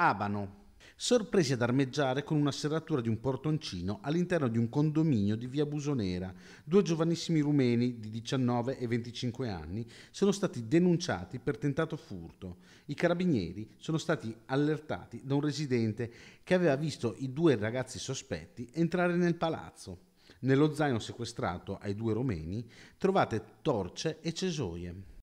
Abano, sorpresi ad armeggiare con una serratura di un portoncino all'interno di un condominio di via Busonera. Due giovanissimi rumeni di 19 e 25 anni sono stati denunciati per tentato furto. I carabinieri sono stati allertati da un residente che aveva visto i due ragazzi sospetti entrare nel palazzo. Nello zaino sequestrato ai due rumeni trovate torce e cesoie.